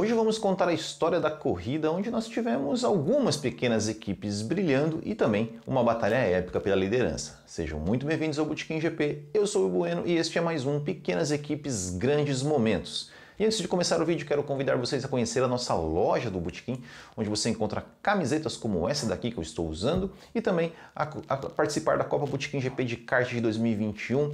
Hoje vamos contar a história da corrida onde nós tivemos algumas pequenas equipes brilhando e também uma batalha épica pela liderança. Sejam muito bem-vindos ao Botequim GP, eu sou o Bueno e este é mais um Pequenas Equipes Grandes Momentos. E antes de começar o vídeo, quero convidar vocês a conhecer a nossa loja do Botequim, onde você encontra camisetas como essa daqui que eu estou usando e também a, a participar da Copa Botequim GP de kart de 2021,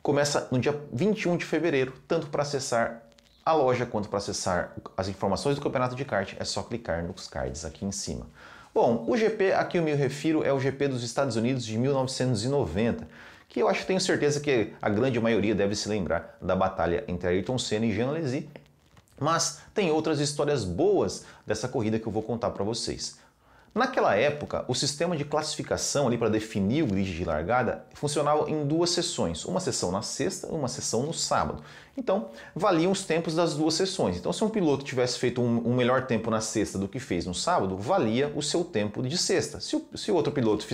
começa no dia 21 de fevereiro, tanto para acessar a loja, quanto para acessar as informações do campeonato de kart, é só clicar nos cards aqui em cima. Bom, o GP a que eu me refiro é o GP dos Estados Unidos de 1990, que eu acho tenho certeza que a grande maioria deve se lembrar da batalha entre Ayrton Senna e Jean Alesi, mas tem outras histórias boas dessa corrida que eu vou contar para vocês. Naquela época, o sistema de classificação ali para definir o grid de largada funcionava em duas sessões, uma sessão na sexta e uma sessão no sábado. Então, valiam os tempos das duas sessões. Então, se um piloto tivesse feito um, um melhor tempo na sexta do que fez no sábado, valia o seu tempo de sexta. Se, o, se outro piloto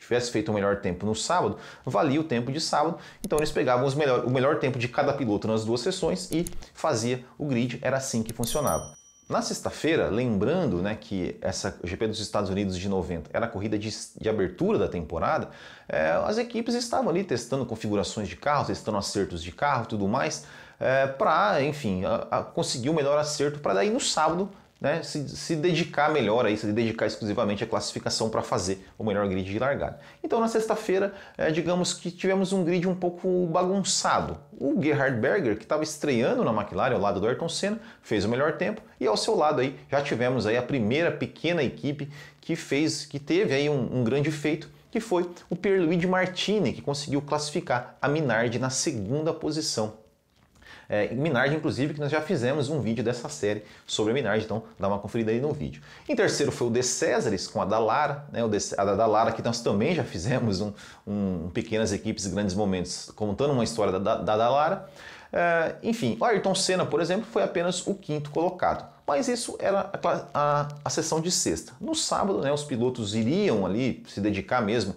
tivesse feito um melhor tempo no sábado, valia o tempo de sábado. Então, eles pegavam melhor, o melhor tempo de cada piloto nas duas sessões e fazia o grid. Era assim que funcionava. Na sexta-feira, lembrando né, que essa GP dos Estados Unidos de 90 era a corrida de, de abertura da temporada, é, as equipes estavam ali testando configurações de carros, testando acertos de carro e tudo mais, é, para, enfim, a, a conseguir o melhor acerto para daí no sábado né, se, se, dedicar melhor aí, se dedicar exclusivamente à classificação para fazer o melhor grid de largada. Então na sexta-feira, é, digamos que tivemos um grid um pouco bagunçado. O Gerhard Berger, que estava estreando na McLaren ao lado do Ayrton Senna, fez o melhor tempo e ao seu lado aí já tivemos aí a primeira pequena equipe que fez, que teve aí um, um grande feito que foi o Pierluigi Martini, que conseguiu classificar a Minardi na segunda posição é, Minard, inclusive, que nós já fizemos um vídeo dessa série sobre a Minard, então dá uma conferida aí no vídeo. Em terceiro foi o De Césares com a Dalara, né, o de, a da Dalara que nós também já fizemos um, um Pequenas Equipes Grandes Momentos, contando uma história da, da, da Dalara. Ah, enfim, o Ayrton Senna, por exemplo, foi apenas o quinto colocado. Mas isso era a, a, a sessão de sexta. No sábado, né, os pilotos iriam ali se dedicar mesmo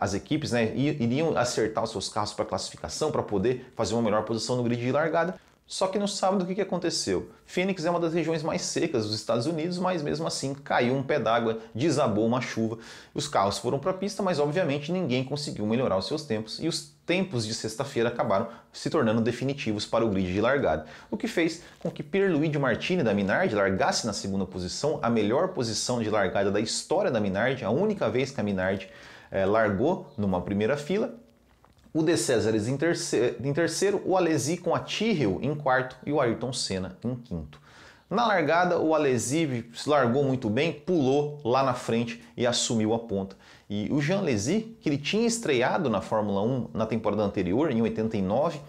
as eh, equipes, né, iriam acertar os seus carros para classificação para poder fazer uma melhor posição no grid de largada. Só que no sábado o que aconteceu? Phoenix é uma das regiões mais secas dos Estados Unidos, mas mesmo assim caiu um pé d'água, desabou uma chuva. Os carros foram para a pista, mas obviamente ninguém conseguiu melhorar os seus tempos e os tempos de sexta-feira acabaram se tornando definitivos para o grid de largada, o que fez com que Pierluigi Martini da Minardi largasse na segunda posição, a melhor posição de largada da história da Minardi, a única vez que a Minardi é, largou numa primeira fila o De Césares em terceiro, em terceiro, o Alesi com a Tyrrell em quarto e o Ayrton Senna em quinto. Na largada, o Alesi largou muito bem, pulou lá na frente e assumiu a ponta. E o Jean Alesi, que ele tinha estreado na Fórmula 1 na temporada anterior, em 89,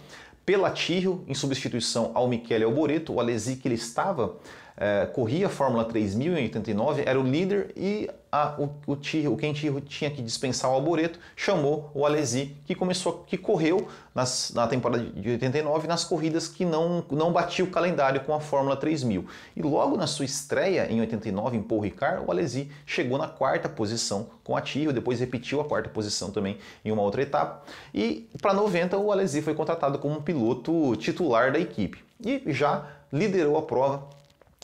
pela Tyrrell, em substituição ao Michele Alboreto, o Alesi que ele estava é, corria a Fórmula 3000 em 89, era o líder e a, o, o, o tinha que dispensar o Alboreto, chamou o Alesi, que começou, que correu nas, na temporada de 89 nas corridas que não, não batia o calendário com a Fórmula 3000. E logo na sua estreia em 89 em Paul Ricard, o Alesi chegou na quarta posição com a Tiro, depois repetiu a quarta posição também em uma outra etapa. E para 90 o Alesi foi contratado como piloto titular da equipe e já liderou a prova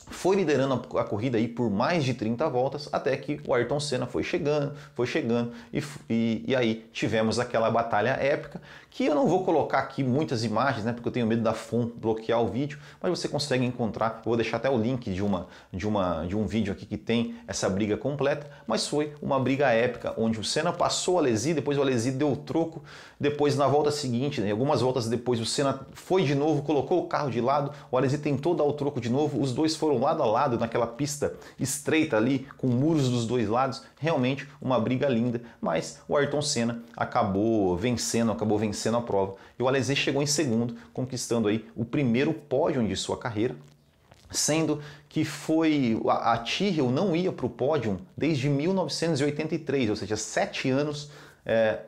foi liderando a corrida aí por mais de 30 voltas, até que o Ayrton Senna foi chegando, foi chegando, e, e, e, aí tivemos aquela batalha épica, que eu não vou colocar aqui muitas imagens, né, porque eu tenho medo da FOM bloquear o vídeo, mas você consegue encontrar, eu vou deixar até o link de, uma, de, uma, de um vídeo aqui que tem essa briga completa, mas foi uma briga épica, onde o Senna passou o Alesi, depois o Alesi deu o troco, depois na volta seguinte, né, algumas voltas depois o Senna foi de novo, colocou o carro de lado, o Alesi tentou dar o troco de novo, os dois foram foram lado a lado naquela pista estreita ali, com muros dos dois lados, realmente uma briga linda, mas o Ayrton Senna acabou vencendo, acabou vencendo a prova. E o Alesi chegou em segundo, conquistando aí o primeiro pódio de sua carreira, sendo que foi a, a Tyrrell não ia para o pódio desde 1983, ou seja, sete anos é,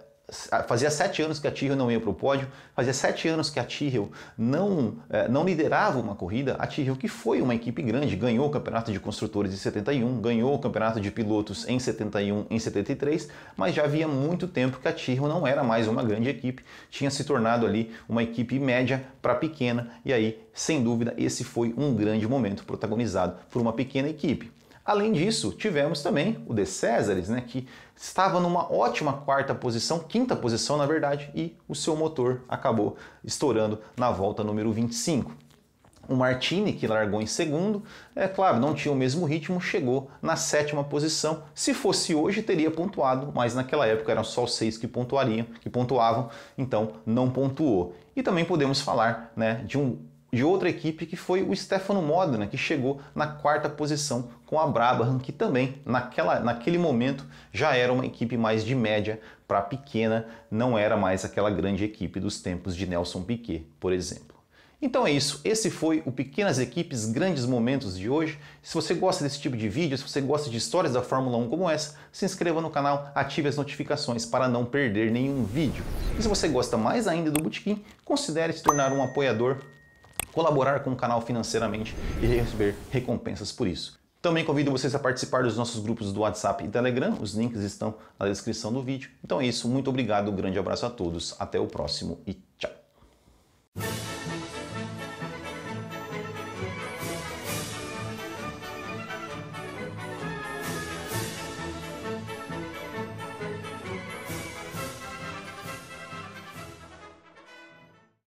ah, fazia sete anos que a Tyrrell não ia para o pódio, fazia sete anos que a Tyrrell não, eh, não liderava uma corrida. A Tyrrell, que foi uma equipe grande, ganhou o campeonato de construtores em 71, ganhou o campeonato de pilotos em 71, em 73, mas já havia muito tempo que a Tyrrell não era mais uma grande equipe, tinha se tornado ali uma equipe média para pequena, e aí, sem dúvida, esse foi um grande momento protagonizado por uma pequena equipe. Além disso, tivemos também o De Césares, né, que estava numa ótima quarta posição, quinta posição na verdade, e o seu motor acabou estourando na volta número 25. O Martini, que largou em segundo, é claro, não tinha o mesmo ritmo, chegou na sétima posição. Se fosse hoje, teria pontuado, mas naquela época eram só os seis que pontuariam, que pontuavam, então não pontuou. E também podemos falar né, de um de outra equipe que foi o Stefano Modena, né, que chegou na quarta posição com a Brabham, que também naquela, naquele momento já era uma equipe mais de média para pequena, não era mais aquela grande equipe dos tempos de Nelson Piquet, por exemplo. Então é isso, esse foi o Pequenas Equipes Grandes Momentos de hoje. Se você gosta desse tipo de vídeo, se você gosta de histórias da Fórmula 1 como essa, se inscreva no canal, ative as notificações para não perder nenhum vídeo. E se você gosta mais ainda do Botequim, considere se tornar um apoiador colaborar com o canal financeiramente e receber recompensas por isso. Também convido vocês a participar dos nossos grupos do WhatsApp e Telegram, os links estão na descrição do vídeo. Então é isso, muito obrigado, um grande abraço a todos, até o próximo e tchau!